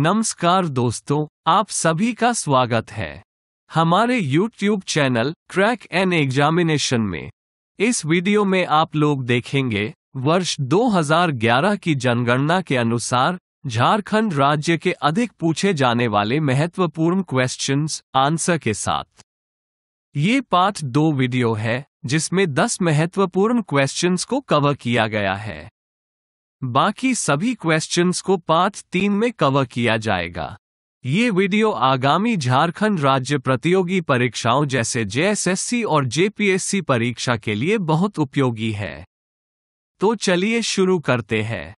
नमस्कार दोस्तों आप सभी का स्वागत है हमारे YouTube channel crack and examination में इस वीडियो में आप लोग देखेंगे वर्ष 2011 की जनगणना के अनुसार झारखंड राज्य के अधिक पूछे जाने वाले महत्वपूर्ण क्वेश्चंस आंसर के साथ ये पाठ दो वीडियो है जिसमें 10 महत्वपूर्ण क्वेश्चंस को कवर किया गया है बाकी सभी क्वेश्चंस को पार्ट तीन में कवर किया जाएगा ये वीडियो आगामी झारखंड राज्य प्रतियोगी परीक्षाओं जैसे जेएसएससी और जेपीएससी परीक्षा के लिए बहुत उपयोगी है तो चलिए शुरू करते हैं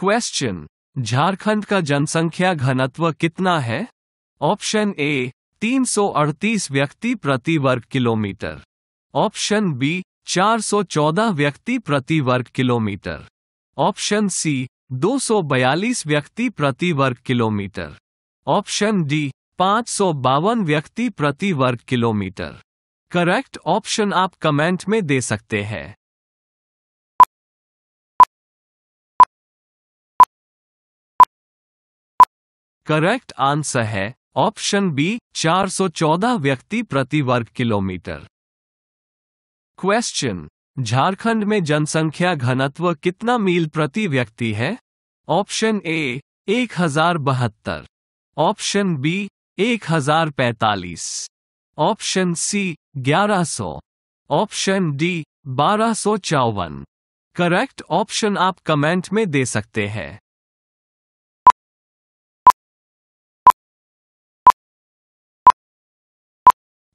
क्वेश्चन झारखंड का जनसंख्या घनत्व कितना है ऑप्शन ए 338 व्यक्ति प्रति वर्ग किलोमीटर ऑप्शन बी 414 व्यक्ति प्रति वर्ग किलोमीटर ऑप्शन सी 242 व्यक्ति प्रति वर्ग किलोमीटर ऑप्शन डी पाँच व्यक्ति प्रति वर्ग किलोमीटर करेक्ट ऑप्शन आप कमेंट में दे सकते हैं करेक्ट आंसर है ऑप्शन बी 414 व्यक्ति प्रति वर्ग किलोमीटर क्वेश्चन झारखंड में जनसंख्या घनत्व कितना मील प्रति व्यक्ति है ऑप्शन ए एक हजार बहत्तर ऑप्शन बी एक हजार पैतालीस ऑप्शन सी ग्यारह सौ ऑप्शन डी बारह सौ चौवन करेक्ट ऑप्शन आप कमेंट में दे सकते हैं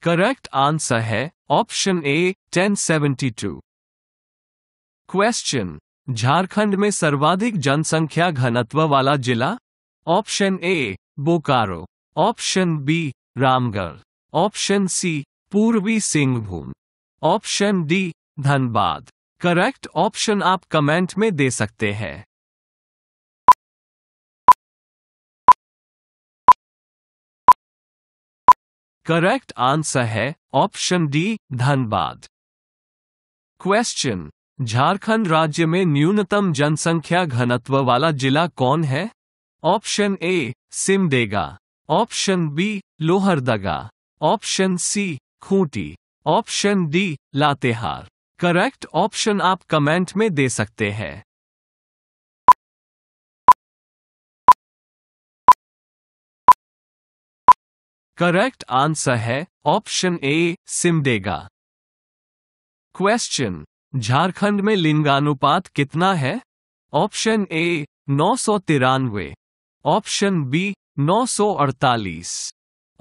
करेक्ट आंसर है ऑप्शन ए 1072 क्वेश्चन झारखंड में सर्वाधिक जनसंख्या घनत्व वाला जिला option A Bokaro option B Ramgarh option C पूर्वी Singhbhum option D Dhanbad correct option आप कमेंट में दे सकते हैं करेक्ट आंसर है option D Dhanbad question Jharkhand राज्य में न्यूनतम जनसंख्या घनत्व वाला जिला कौन है option A Simdega option B Lohardaga option C Khunti option D Latehar correct option आप कमेंट में दे सकते हैं करेक्ट आंसर है option A Simdega question Jharkhand में लिंगानुपात कितना है ऑप्शन ए नौ सौ तिरानवे ऑप्शन बी नौ सौ अड़तालीस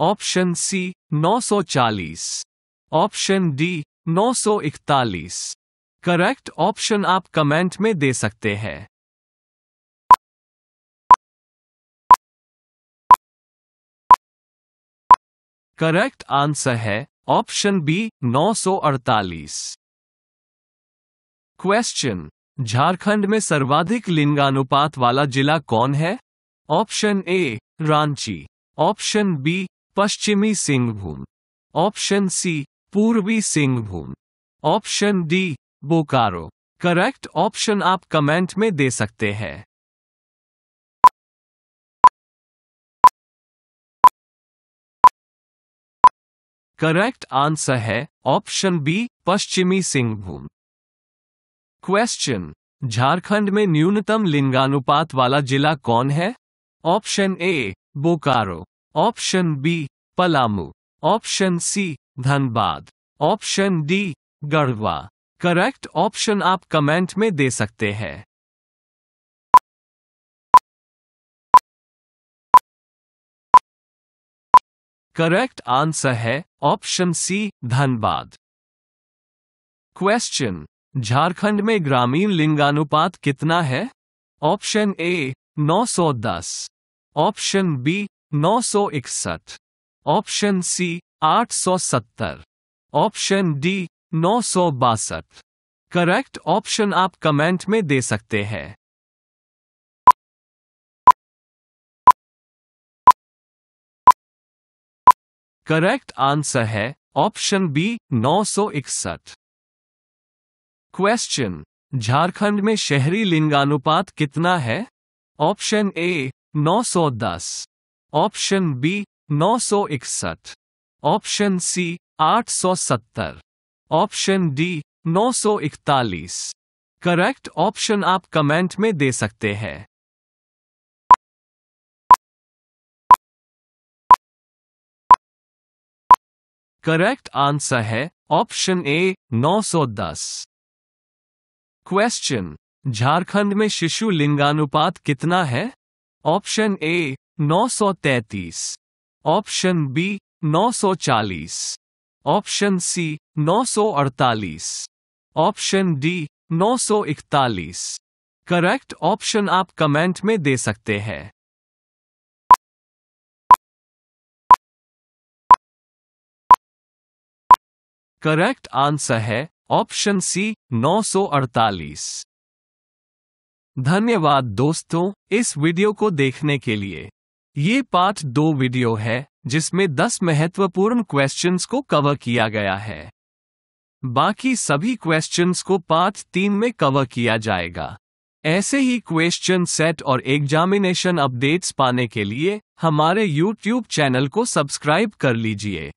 ऑप्शन सी नौ सौ चालीस ऑप्शन डी नौ सौ इकतालीस करेक्ट ऑप्शन आप कमेंट में दे सकते हैं करेक्ट आंसर है ऑप्शन बी नौ सौ अड़तालीस क्वेश्चन झारखंड में सर्वाधिक लिंगानुपात वाला जिला कौन है option A Ranchi option B पश्चिमी सिंहभूम ऑप्शन सी पूर्वी Singhbhum option D Bokaro correct option आप कमेंट में दे सकते हैं करेक्ट आंसर है ऑप्शन बी पश्चिमी सिंहभूम क्वेश्चन झारखंड में न्यूनतम लिंगानुपात वाला जिला कौन है option A Bokaro option B Palamu option C Dhanbad option D Garhwa correct option आप कमेंट में दे सकते हैं करेक्ट आंसर है option C Dhanbad question Jharkhand में ग्रामीण लिंगानुपात कितना है option A 910, option B 961, option C 870, option D नौ करेक्ट ऑप्शन आप कमेंट में दे सकते हैं करेक्ट आंसर है ऑप्शन बी इकसठ क्वेश्चन झारखंड में शहरी लिंगानुपात कितना है option A 910 option B 961 option C 870 option D 941 correct option आप कमेंट में दे सकते हैं करेक्ट आंसर है ऑप्शन ए 910 क्वेश्चन झारखंड में शिशु लिंगानुपात कितना है option A 933, option B 940, option C 948, option D 941। Correct option आप कमेंट में दे सकते हैं करेक्ट आंसर है ऑप्शन सी 948 धन्यवाद दोस्तों इस वीडियो को देखने के लिए ये पार्ट दो वीडियो है जिसमें 10 महत्वपूर्ण क्वेश्चंस को कवर किया गया है बाकी सभी क्वेश्चंस को पार्ट तीन में कवर किया जाएगा ऐसे ही क्वेश्चन सेट और एग्जामिनेशन अपडेट्स पाने के लिए हमारे YouTube चैनल को सब्सक्राइब कर लीजिए